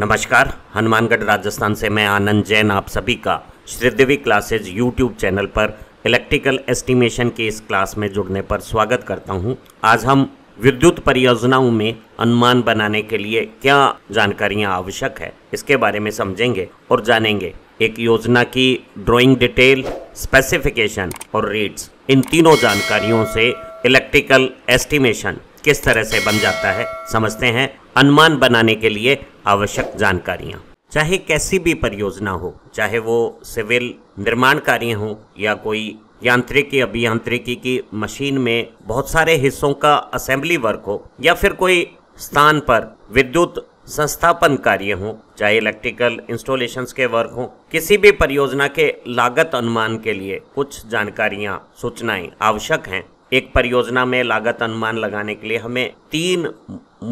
नमस्कार हनुमानगढ़ राजस्थान से मैं आनंद जैन आप सभी का श्रीदेवी क्लासेज यूट्यूब चैनल पर इलेक्ट्रिकल एस्टिमेशन के इस क्लास में जुड़ने पर स्वागत करता हूं। आज हम विद्युत परियोजनाओं में अनुमान बनाने के लिए क्या जानकारियां आवश्यक है इसके बारे में समझेंगे और जानेंगे एक योजना की ड्राइंग डिटेल स्पेसिफिकेशन और रेट्स इन तीनों जानकारियों से इलेक्ट्रिकल एस्टिमेशन किस तरह से बन जाता है समझते हैं अनुमान बनाने के लिए आवश्यक जानकारियाँ चाहे कैसी भी परियोजना हो चाहे वो सिविल निर्माण कार्य हो या कोई यांत्रिकी अभियांत्रिकी की मशीन में बहुत सारे हिस्सों का असेंबली वर्क हो या फिर कोई स्थान पर विद्युत संस्थापन कार्य हो चाहे इलेक्ट्रिकल इंस्टॉलेशंस के वर्क हो किसी भी परियोजना के लागत अनुमान के लिए कुछ जानकारियां सूचनाएं आवश्यक हैं एक परियोजना में लागत अनुमान लगाने के लिए हमें तीन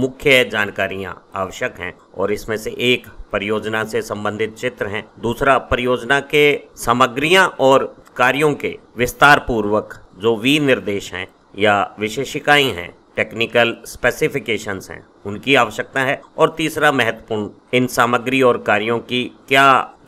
मुख्य जानकारियां आवश्यक हैं और इसमें से एक परियोजना से संबंधित चित्र हैं दूसरा परियोजना के सामग्रियां और कार्यों के विस्तार पूर्वक जो विनिर्देश हैं या विशेषिकाएं हैं टेक्निकल स्पेसिफिकेशंस हैं उनकी आवश्यकता है और तीसरा महत्वपूर्ण इन सामग्री और कार्यों की क्या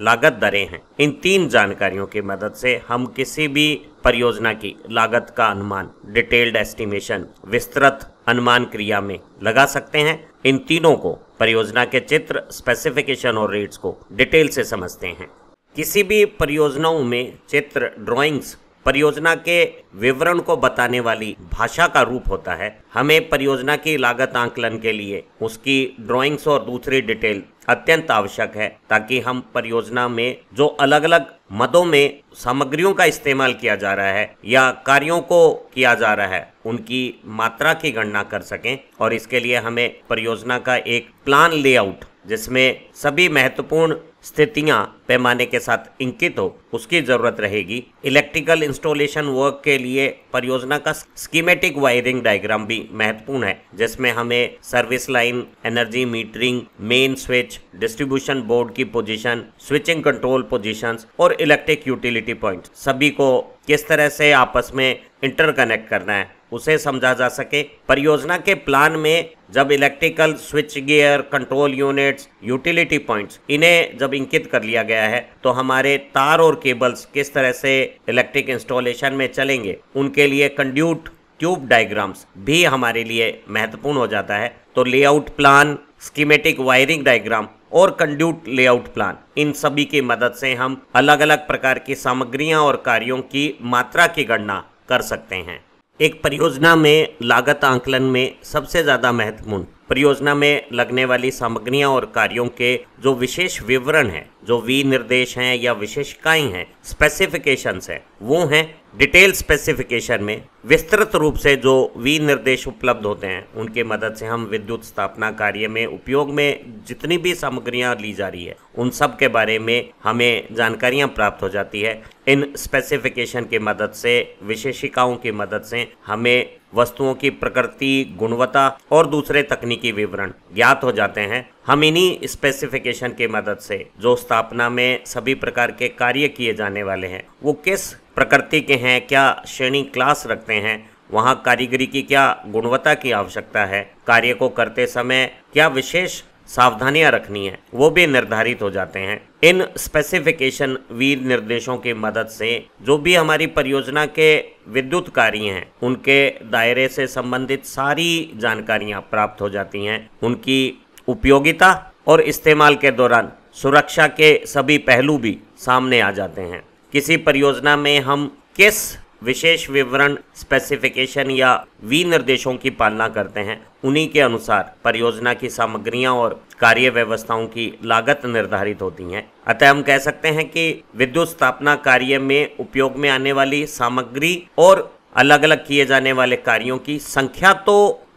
लागत दरें हैं इन तीन जानकारियों की मदद से हम किसी भी परियोजना की लागत का अनुमान डिटेल्ड एस्टिमेशन विस्तृत अनुमान क्रिया में लगा सकते हैं इन तीनों को परियोजना के चित्र स्पेसिफिकेशन और रेट्स को डिटेल से समझते हैं किसी भी परियोजनाओं में चित्र ड्राइंग्स परियोजना के विवरण को बताने वाली भाषा का रूप होता है हमें परियोजना की लागत आंकलन के लिए उसकी ड्राइंग्स और दूसरी डिटेल अत्यंत आवश्यक है ताकि हम परियोजना में जो अलग अलग मदों में सामग्रियों का इस्तेमाल किया जा रहा है या कार्यों को किया जा रहा है उनकी मात्रा की गणना कर सकें और इसके लिए हमें परियोजना का एक प्लान लेआउट जिसमें सभी महत्वपूर्ण स्थितियां पैमाने के साथ इंकित हो उसकी जरूरत रहेगी इलेक्ट्रिकल इंस्टॉलेशन वर्क के लिए परियोजना का स्कीमेटिक वायरिंग डायग्राम भी महत्वपूर्ण है जिसमें हमें service line energy metering main switch distribution board की पोजीशन स्विचिंग कंट्रोल पोजीशंस और इलेक्ट्रिक यूटिलिटी पॉइंट सभी को किस तरह से आपस में इंटरकनेक्ट करना है उसे समझा जा सके परियोजना के प्लान में जब electrical switch gear control units utility points इन्हें जब इंकित कर लिया गया है तो हमारे तार और केबल्स किस तरह से इलेक्ट्रिक इंस्टॉलेशन में चलेंगे उनके लिए कंड्यूट ट्यूब डायग्राम्स भी हमारे लिए महत्वपूर्ण हो जाता है तो layout plan schematic wiring diagram और कंड्यूट लेआउट प्लान इन सभी की मदद से हम अलग अलग प्रकार की सामग्रियां और कार्यों की मात्रा की गणना कर सकते हैं एक परियोजना में लागत आंकलन में सबसे ज़्यादा महत्वपूर्ण परियोजना में लगने वाली सामग्रियां और कार्यों के जो विशेष विवरण हैं जो विनिर्देश हैं या विशेषकाएं हैं स्पेसिफिकेशंस हैं वो हैं डिटेल स्पेसिफिकेशन में विस्तृत रूप से जो विनिर्देश उपलब्ध होते हैं उनके मदद से हम विद्युत स्थापना कार्य में उपयोग में जितनी भी सामग्रियां ली जा रही है उन सब के बारे में हमें जानकारियां प्राप्त हो जाती है इन स्पेसिफिकेशन की मदद से विशेषिकाओं की मदद से हमें वस्तुओं की प्रकृति गुणवत्ता और दूसरे तकनीकी विवरण ज्ञात हो जाते हैं हम इन्हीं स्पेसिफिकेशन की मदद से जो स्थापना में सभी प्रकार के कार्य किए जाने वाले हैं वो किस प्रकृति के हैं क्या श्रेणी क्लास रखते हैं वहाँ कारीगरी की क्या गुणवत्ता की आवश्यकता है कार्य को करते समय क्या विशेष सावधानियां रखनी है वो भी निर्धारित हो जाते हैं इन स्पेसिफिकेशन वीर निर्देशों की मदद से जो भी हमारी परियोजना के विद्युत कार्य हैं उनके दायरे से संबंधित सारी जानकारियां प्राप्त हो जाती हैं उनकी उपयोगिता और इस्तेमाल के दौरान सुरक्षा के सभी पहलू भी सामने आ जाते हैं किसी परियोजना में हम किस विशेष विवरण स्पेसिफिकेशन या विनिर्देशों की पालना करते हैं उन्हीं के अनुसार परियोजना की सामग्रियां और कार्य व्यवस्थाओं की लागत निर्धारित होती है अतः हम कह सकते हैं कि विद्युत स्थापना कार्य में उपयोग में आने वाली सामग्री और अलग अलग किए जाने वाले कार्यों की संख्या तो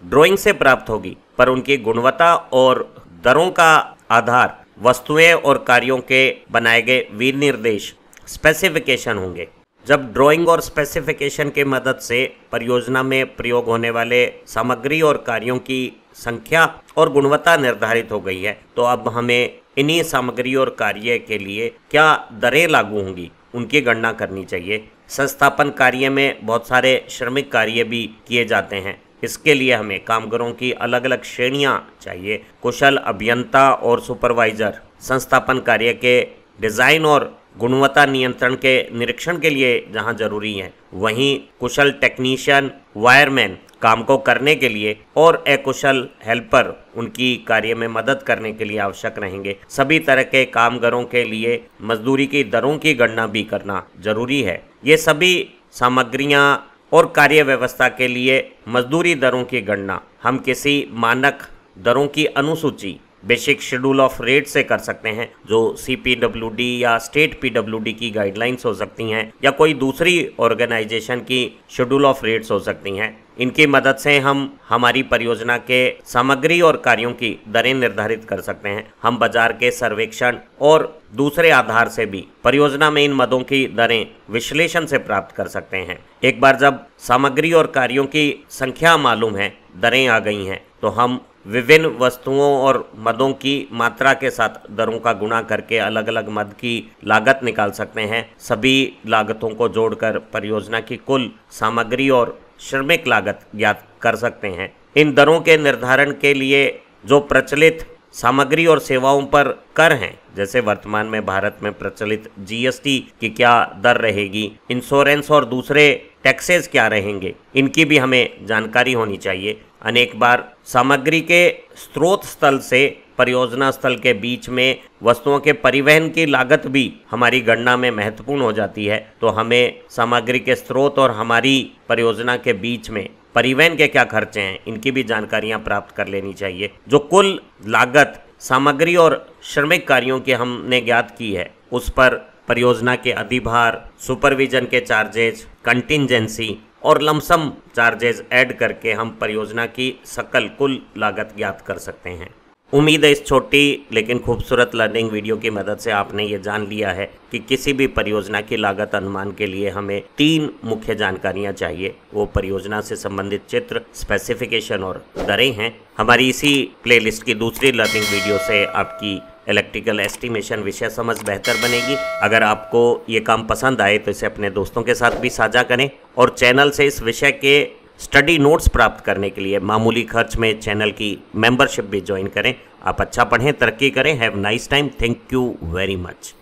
ड्रॉइंग से प्राप्त होगी पर उनकी गुणवत्ता और दरों का आधार वस्तुएं और कार्यों के बनाए गए विनिर्देश स्पेसिफिकेशन होंगे जब ड्राइंग और स्पेसिफिकेशन के मदद से परियोजना में प्रयोग होने वाले सामग्री और कार्यों की संख्या और गुणवत्ता निर्धारित हो गई है तो अब हमें इन्हीं सामग्री और कार्य के लिए क्या दरें लागू होंगी उनकी गणना करनी चाहिए संस्थापन कार्य में बहुत सारे श्रमिक कार्य भी किए जाते हैं इसके लिए हमें कामगारों की अलग अलग श्रेणियाँ चाहिए कुशल अभियंता और सुपरवाइजर संस्थापन कार्य के डिज़ाइन और गुणवत्ता नियंत्रण के निरीक्षण के लिए जहां जरूरी है वहीं कुशल टेक्नीशियन वायरमैन काम को करने के लिए और अकुशल हेल्पर उनकी कार्य में मदद करने के लिए आवश्यक रहेंगे सभी तरह के कामगारों के लिए मजदूरी की दरों की गणना भी करना जरूरी है ये सभी सामग्रियाँ और कार्य व्यवस्था के लिए मजदूरी दरों की गणना हम किसी मानक दरों की अनुसूची बेसिक शेड्यूल ऑफ रेट से कर सकते हैं जो सी या स्टेट पी की गाइडलाइंस हो सकती हैं या कोई दूसरी ऑर्गेनाइजेशन की शेड्यूल ऑफ रेट्स हो सकती हैं इनकी मदद से हम हमारी परियोजना के सामग्री और कार्यों की दरें निर्धारित कर सकते हैं हम बाजार के सर्वेक्षण और दूसरे आधार से भी परियोजना में इन मदों की दरें विश्लेषण से प्राप्त कर सकते हैं एक बार जब सामग्री और कार्यों की संख्या मालूम है दरें आ गई हैं तो हम विभिन्न वस्तुओं और मदों की मात्रा के साथ दरों का गुणा करके अलग अलग मद की लागत निकाल सकते हैं सभी लागतों को जोड़कर परियोजना की कुल सामग्री और श्रमिक लागत ज्ञात कर सकते हैं इन दरों के निर्धारण के लिए जो प्रचलित सामग्री और सेवाओं पर कर हैं जैसे वर्तमान में भारत में प्रचलित जीएसटी की क्या दर रहेगी इंश्योरेंस और दूसरे टैक्सेस क्या रहेंगे इनकी भी हमें जानकारी होनी चाहिए अनेक बार सामग्री के स्रोत स्थल से परियोजना स्थल के बीच में वस्तुओं के परिवहन की लागत भी हमारी गणना में महत्वपूर्ण हो जाती है तो हमें सामग्री के स्रोत और हमारी परियोजना के बीच में परिवहन के क्या खर्चे हैं इनकी भी जानकारियां प्राप्त कर लेनी चाहिए जो कुल लागत सामग्री और श्रमिक कार्यों की हमने ज्ञात की है उस पर परियोजना के अधिभार सुपरविजन के चार्जेज कंटिजेंसी और लमसम चार्जेज ऐड करके हम परियोजना की सकल कुल लागत ज्ञात कर सकते हैं उम्मीद है इस छोटी लेकिन खूबसूरत लर्निंग वीडियो की मदद से आपने ये जान लिया है कि किसी भी परियोजना की लागत अनुमान के लिए हमें तीन मुख्य जानकारियां चाहिए वो परियोजना से संबंधित चित्र स्पेसिफिकेशन और दरें हैं हमारी इसी प्लेलिस्ट की दूसरी लर्निंग वीडियो से आपकी इलेक्ट्रिकल एस्टिमेशन विषय समझ बेहतर बनेगी अगर आपको ये काम पसंद आए तो इसे अपने दोस्तों के साथ भी साझा करें और चैनल से इस विषय के स्टडी नोट्स प्राप्त करने के लिए मामूली खर्च में चैनल की मेंबरशिप भी ज्वाइन करें आप अच्छा पढ़ें तरक्की करें have nice time thank you very much